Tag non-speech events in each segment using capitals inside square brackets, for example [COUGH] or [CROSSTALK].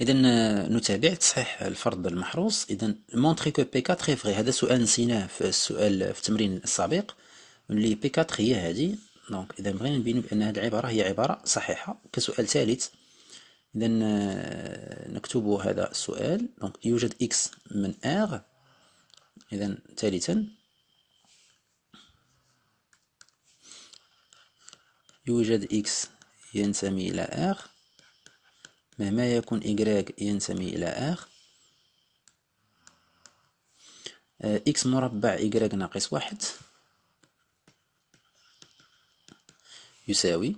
اذا آه، نتابع تصحيح الفرض المحروس اذا مونتري كو بي 4 فري إيه فغي هذا سؤال نسيناه في السؤال في التمرين السابق اللي بي 4 هي هذه دونك اذا بغينا نبينو بان هذه العباره هي عباره صحيحه كسؤال ثالث اذا آه، نكتب هذا السؤال دونك يوجد اكس من ار اذا ثالثا يوجد اكس ينتمي الى ار مهما يكون إجراج ينتمي إلى آخ إكس آه، مربع إجراج ناقص واحد يساوي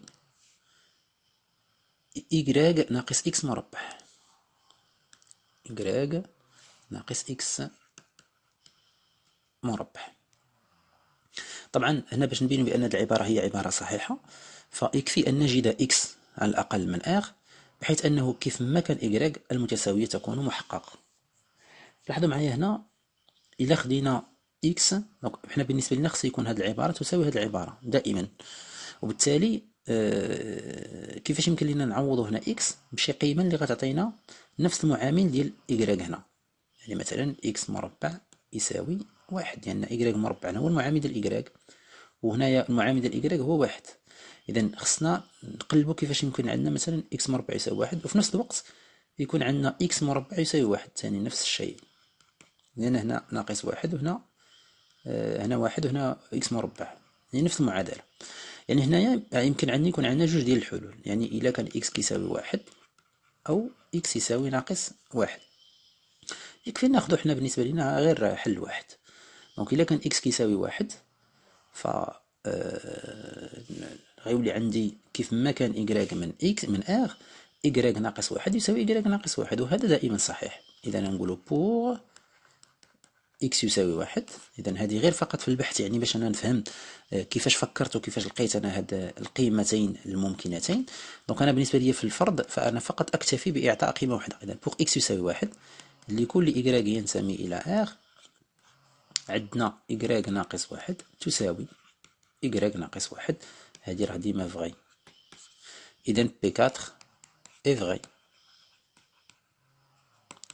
إجراج ناقص إكس مربع إجراج ناقص إكس مربع طبعا هنا باش نبين بأن العبارة هي عبارة صحيحة فيكفي أن نجد إكس على الأقل من آخ بحيث أنه كيف ما كان إيكغيك المتساوية تكون محققة لاحظوا معايا هنا إلا خدينا إكس دونك حنا بالنسبة لنا خص يكون هاد العبارة تساوي هاد العبارة دائما وبالتالي آه كيفاش يمكن لنا نعوضو هنا إكس بشي قيمة اللي غتعطينا نفس المعامل ديال إيكغيك هنا يعني مثلا إكس مربع يساوي واحد لأن يعني إيكغيك مربع هو المعامل ديال إيكغيك وهنايا المعامل ديال إيكغيك هو واحد اذا خصنا نقلبوا كيفاش يمكن عندنا مثلا اكس مربع يساوي واحد وفي نفس الوقت يكون عندنا اكس مربع يساوي واحد ثاني نفس الشيء لان هنا ناقص واحد وهنا آه، هنا واحد وهنا اكس مربع يعني نفس المعادله يعني هنايا يمكن عندنا يكون عندنا جوج ديال الحلول يعني الا كان اكس كيساوي واحد او اكس يساوي ناقص واحد يكفي ناخذ حنا بالنسبه لنا غير حل واحد دونك الا كان اكس كيساوي واحد ف غيولي عندي كيف ما كان إيكغيك من إكس من آغ إيكغيك ناقص واحد يساوي إيكغيك ناقص واحد وهذا دائما صحيح إذا نقولو بوغ إكس يساوي واحد إذا هذه غير فقط في البحث يعني باش أنا نفهم آه، كيفاش فكرت وكيفاش لقيت أنا هاد القيمتين الممكنتين دونك أنا بالنسبة لي في الفرض فأنا فقط أكتفي بإعطاء قيمة واحدة إذا بوغ إكس يساوي واحد لكل إيكغيك ينتمي إلى آغ عندنا إيكغيك ناقص واحد تساوي إيكغيك ناقص واحد هذه راه ديما vrai. اذا p 4 اي فغي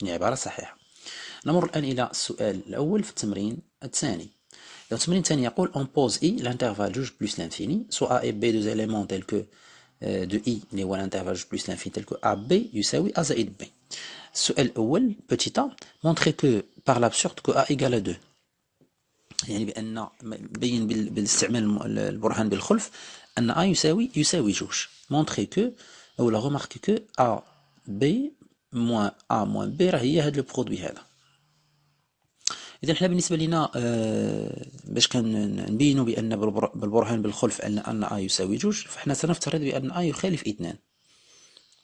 هي عبارة صحيحة نمر الآن إلى السؤال الأول في التمرين الثاني التمرين الثاني يقول on pose i l'intervalle juge plus l'infini soit a et b deux éléments tels que euh, de i اللي هو l'intervalle juge plus l'infini tel que a b يساوي a زائد b السؤال الأول petit a montrer que par l'absurde que a égale à 2 يعني بان بين بالاستعمال البرهان بالخلف ان ا يساوي يساوي جوج مونتري كو او لا رمارك كو ا بي موان ا موان بي راه هي هاد لو برودوي هذا اذا حنا بالنسبه لنا آه، باش كان نبينوا بان بالبرهان بالخلف ان ان ا يساوي جوج فاحنا سنفترض بان ا يخالف اثنان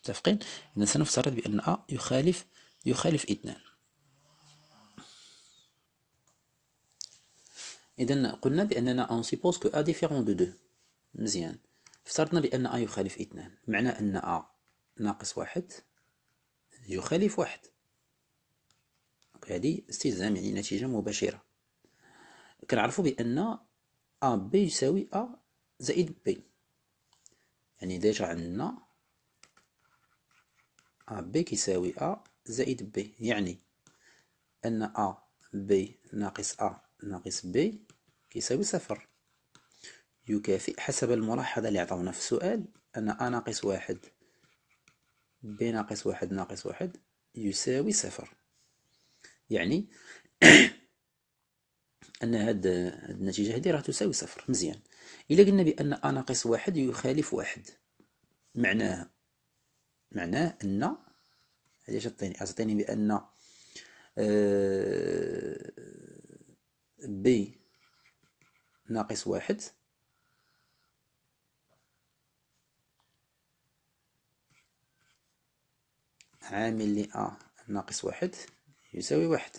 متفقين اذا سنفترض بان ا يخالف يخالف اثنان إذا قلنا بأننا on سيبوز كو أ ديفيرون دو دو مزيان افترضنا بأن أ يخالف اثنان معنى أن أ ناقص واحد يخالف واحد هذه استلزام يعني نتيجة مباشرة كنعرفوا بأن أ بي يساوي أ زائد بي يعني ديجا عندنا أ بي كيساوي أ زائد بي يعني أن أ بي ناقص أ ناقص بي يساوي صفر يكافئ حسب الملاحظة اللي عطاونا في السؤال أن أ ناقص واحد ب ناقص واحد ناقص واحد يساوي صفر يعني [CLEARS THROAT] أن هاد النتيجة هادي راه تساوي صفر مزيان إلا قلنا بأن أ ناقص واحد يخالف واحد معناه معناه أن علاش عطيني عطيني بأن آه... بي ناقص واحد عامل ل أ ناقص واحد يساوي واحد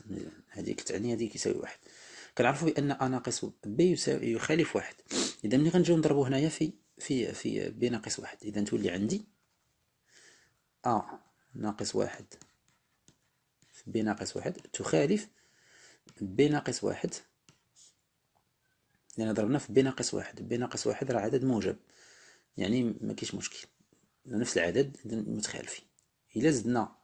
هذيك تعني هذيك يساوي واحد كنعرفوا بأن أ ناقص ب يساوي يخالف واحد إذا ملي غنجيو نضربو هنايا في في في ب ناقص واحد إذا تولي عندي أ ناقص واحد في ب ناقص واحد تخالف ب ناقص واحد لأن ضربنا في بي ناقص واحد بي ناقص واحد راه عدد موجب يعني ما كاينش مشكل نفس العدد متخالفين إلا زدنا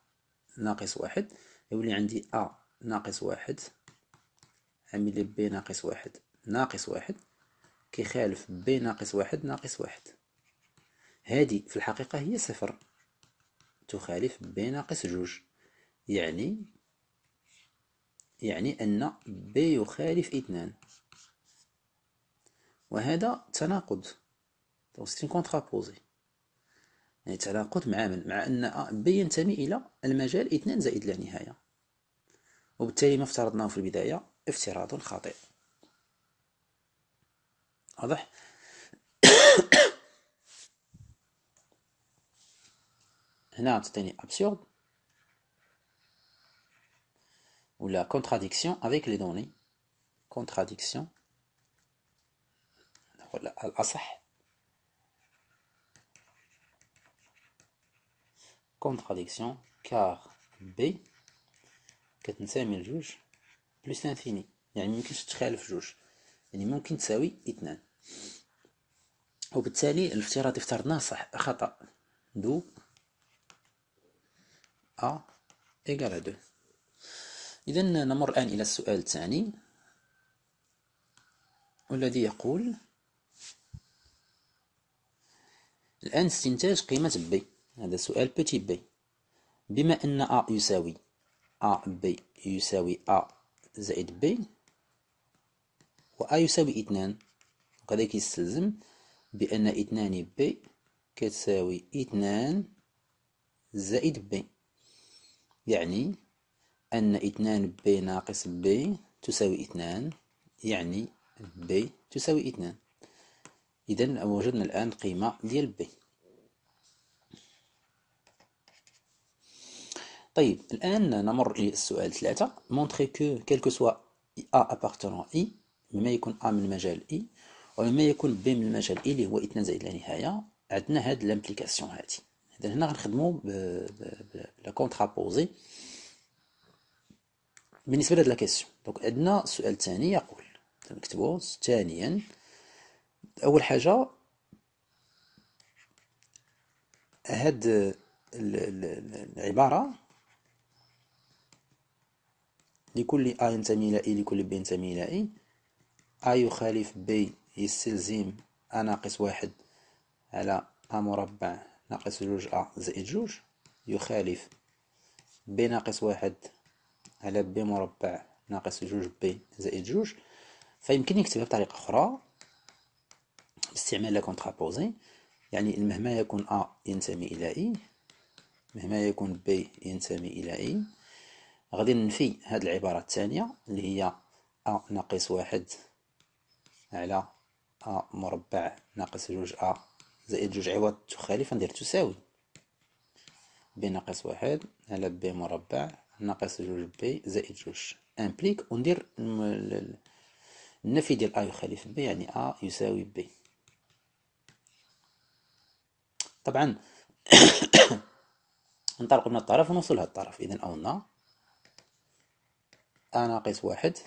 ناقص واحد يولي عندي أ ناقص واحد عامل ب ناقص واحد ناقص واحد كيخالف ب ناقص واحد ناقص واحد هذه في الحقيقة هي صفر تخالف ب ناقص جوج يعني يعني أن ب يخالف اثنان وهذا تناقض دونك كونترابوزي يعني تناقض مع من مع ان ا آه، بي ينتمي الى المجال اثنان زائد لا نهايه وبالتالي ما افترضناه في البدايه افتراض خاطئ واضح [COUGHS] هنا تعطيني ابسورد ولا كونتراديكسيون افيك لي دوني كونتراديكسيون ولا الأصح contradiction car B كتنساوي من جوج بلس انفيني يعني ميمكنش تخالف جوج يعني ممكن تساوي اثنان وبالتالي الافتراض افترضناه صح خطأ دو أ إيكال دو إذا نمر الآن إلى السؤال الثاني والذي يقول الآن استنتاج قيمة ب هذا سؤال بتي ب بما أن أ يساوي أ ب يساوي أ زائد ب وأ يساوي اثنان وكذلك يستلزم بأن اثنان ب كتساوي اثنان زائد ب يعني أن اثنان ب ناقص ب تساوي اثنان يعني ب تساوي اثنان إذا وجدنا الآن قيمة ديال بي طيب الآن نمر للسؤال ثلاثة مونتخي كو كيلكو سوا أ أبارتونون إي مما يكون أ من مجال إي e، ومما يكون بي من مجال إي e اللي هو إثنان زائد لا نهاية عندنا هاد لامبليكاسيون هادي إذا هنا غنخدمو بلا كونترابوزي بالنسبة لهاد لا كيسيون دونك عندنا السؤال الثاني يقول نكتبو ثانيا اول حاجه هاد العباره لكل A ينتمي إلى اي لكل B ينتمي إلى اي A يخالف B يستلزم A ناقص واحد على A مربع ناقص جوج A زائد جوج يخالف B ناقص واحد على B مربع ناقص جوج B زائد جوج فيمكن يكتبها بطريقة أخرى استعمال كونترابوزي يعني مهما يكون أ ينتمي إلى إي e، مهما يكون بي ينتمي إلى إي e. غادي ننفي هاد العبارة الثانية اللي هي أ ناقص واحد على أ مربع ناقص جوج أ زائد جوج عوض تخالف ندير تساوي ب ناقص واحد على ب مربع ناقص جوج بي زائد جوج امبليك وندير النفي ديال أ يخالف ب يعني أ يساوي بي طبعا ننطلق [COUGHS] من الطرف ونوصل لهذا الطرف إذا أولنا أ ناقص واحد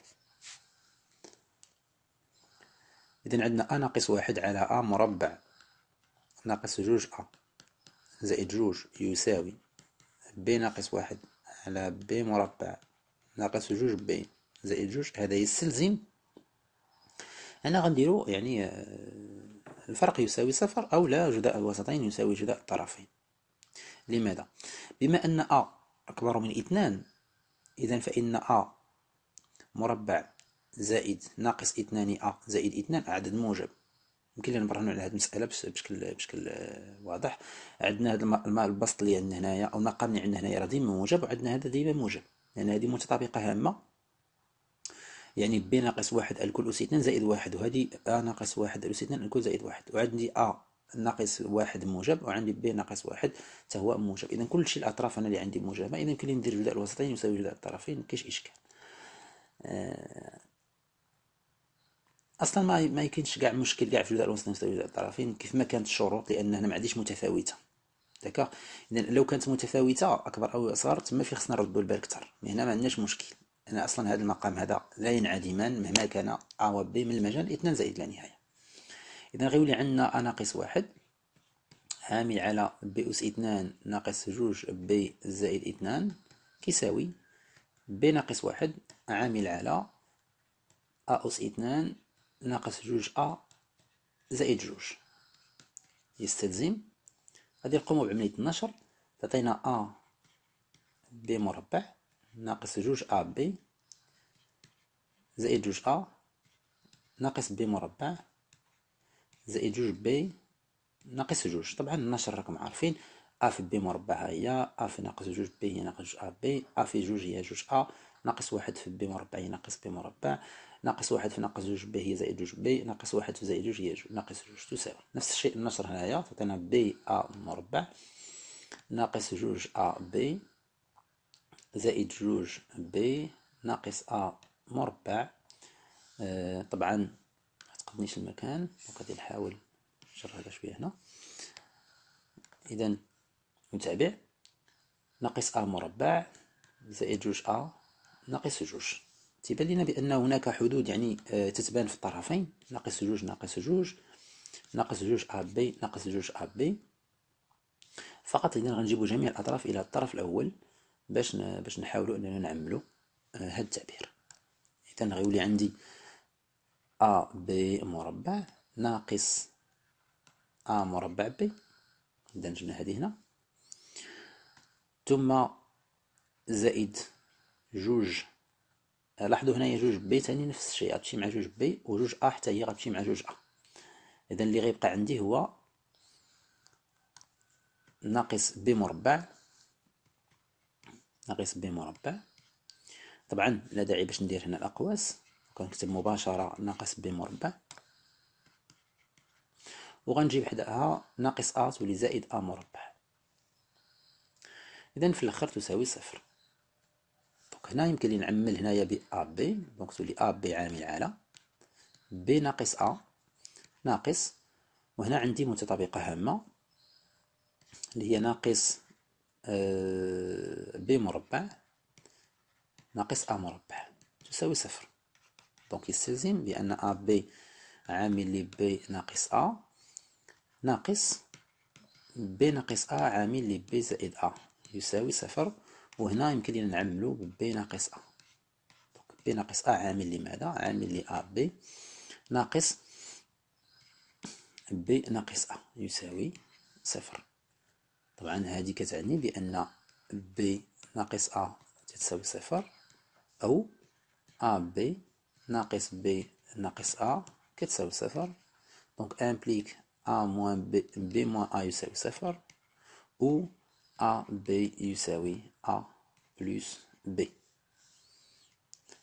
إذا عندنا أ ناقص واحد على أ مربع ناقص جوج أ زائد جوج يساوي ب ناقص واحد على ب مربع ناقص جوج ب زائد جوج هذا يستلزم أنا غنديرو يعني آه، الفرق يساوي صفر أو لا جداء الوسطين يساوي جداء الطرفين لماذا؟ بما أن أ أكبر من اثنان إذا فإن أ مربع زائد ناقص اثنان أ زائد اثنان عدد موجب يمكن لنا نبرهنوا على هذه المسألة بشكل بشكل واضح عندنا هذا الماء البسط اللي عندنا هنايا أو ما قامنا عندنا هنايا راه ديما موجب وعندنا هذا ديما موجب لأن يعني هذه متطابقة هامة يعني ب ناقص واحد الكل أس اثنان زائد واحد وهذه أ ناقص واحد أس اثنان الكل زائد واحد وعندي أ ناقص واحد موجب وعندي ب ناقص واحد تهو هو موجب إذا كلشي الأطراف أنا اللي عندي موجبة إذا يمكن لي ندير جداء الوسطين يساوي جداء الطرفين مكاينش إشكال آه، اصلا ما ما يمكنش كاع مشكل كاع في جداء الوسطين يساوي جداء الطرفين كيف ما كانت الشروط لان هنا ما عنديش متفاوته داكا اذا لو كانت متفاوته اكبر او اصغر تما في خصنا نردوا البال اكثر هنا ما عندناش مشكل أن أصلا هذا المقام هذا لا ينعدمان مهما كان أ و ب من المجال اثنان زائد لا نهاية إذا غيولي عندنا أ ناقص واحد عامل على ب أس اثنان ناقص جوج ب زائد اثنان كيساوي ب ناقص واحد عامل على أ أس اثنان ناقص جوج أ زائد جوج يستلزم غادي نقومو بعملية النشر تعطينا أ ب مربع ناقص جوج أ بي زائد جوج أ ناقص بي مربع زائد جوج بي ناقص جوج طبعا النشر راكم عارفين أ في بي مربع هي أ في ناقص جوج بي هي ناقص جوج أ بي أ في جوج هي جوج أ ناقص واحد في بي مربع هي ناقص بي مربع ناقص واحد في ناقص جوج بي هي زائد جوج بي ناقص واحد في زائد جوج هي جوج ناقص جوج تساوي نفس الشيء النشر هنايا تعطينا بي أ مربع ناقص جوج أ بي زائد جوج بي ناقص أ مربع آه طبعا متقدنيش المكان وغادي نحاول نشرح شويه هنا إذا نتابع ناقص أ مربع زائد جوج أ ناقص جوج تيبان لنا بأن هناك حدود يعني آه تتبان في الطرفين ناقص جوج ناقص جوج ناقص جوج أ بي ناقص جوج أ بي فقط إذا غنجيبو جميع الأطراف إلى الطرف الأول باش باش نحاولوا اننا نعملوا هذا آه، التعبير اذا غيولي عندي ا ب مربع ناقص ا مربع ب اذا هذه هنا ثم زائد جوج آه، لاحظوا هنايا جوج بي ثاني نفس الشيء غتمشي مع جوج بي وجوج ا حتى هي غتمشي مع جوج ا اذا اللي غيبقى عندي هو ناقص ب مربع ناقص ب مربع طبعا لا داعي باش ندير هنا الأقواس كنكتب مباشرة ناقص ب مربع وغنجيب حداها ناقص أ تولي زائد أ مربع إذا في الآخر تساوي صفر دونك هنا يمكن لي نعمل هنايا ب أ بي دونك تولي أ بي عامل على ب ناقص أ ناقص وهنا عندي متطابقة هامة اللي هي ناقص ب آه، مربع ناقص أ مربع تساوي صفر دونك يستلزم بأن أ ب عامل لب ناقص أ ناقص ب ناقص أ عامل لب زائد أ يساوي صفر وهنا يمكن لينا نعملو ب ناقص أ ب ناقص أ عامل لماذا عامل ل أ ب ناقص ب ناقص أ يساوي صفر طبعا هذه كتعني بأن ب ناقص أ تساوي صفر أو أ ب ناقص ب ناقص أ كتساوي صفر دونك امبليك أ موان ب موان أ يساوي صفر أو أ ب يساوي أ بلس ب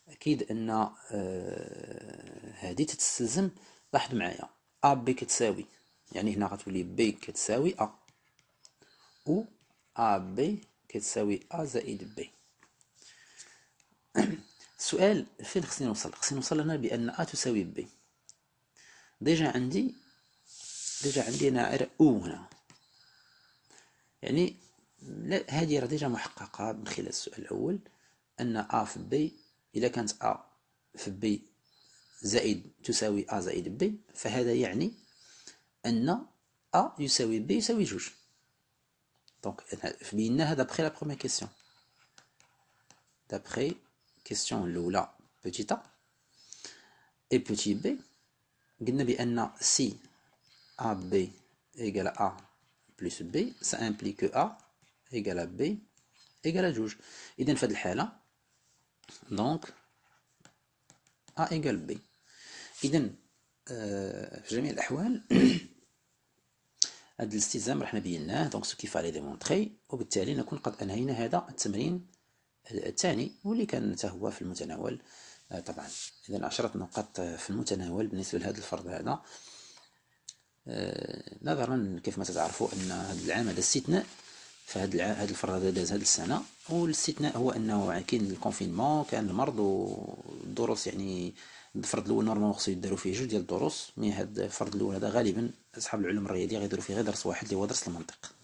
أكيد أن آه، هذه تتستلزم لاحظ معايا أ ب كتساوي يعني هنا غتولي ب كتساوي أ و AB كتساوي A زائد B السؤال فين خصني نوصل خصني نوصل هنا بأن A تساوي B ديجا عندي ديجا عندي انا ناعر أو هنا يعني هذه راه ديجا محققة من خلال السؤال الأول أن A في B إذا كانت er A في B زائد تساوي A زائد B فهذا يعني أن A يساوي B يساوي جوج Donc, d'après la première question. D'après question Lula, petit a et petit b, si AB égale à A plus B, ça implique que A égale à B égale à Jouj. Et la le donc A égale B. إذا في la الأحوال هذا الالتزام رحنا بيناه دونك سو كيف علي ديمونتري وبالتالي نكون قد انهينا هذا التمرين الثاني واللي كان هو في المتناول آه، طبعا اذا عشرة نقاط في المتناول بالنسبه لهذا الفرض هذا آه، نظرا كيف ما تعرفوا ان هذا العام هذا استثناء فهاد هذا الفرض هذا داز هذه السنه والاستثناء هو انه كاين الكونفينمون كان المرض والدروس يعني الفرد الاول نورمالمون خصو يدارو فيه جوج ديال الدروس مي هاد الفرد الاول هذا غالبا اصحاب العلوم الرياضيه غيديروا فيه غير درس واحد اللي هو درس المنطق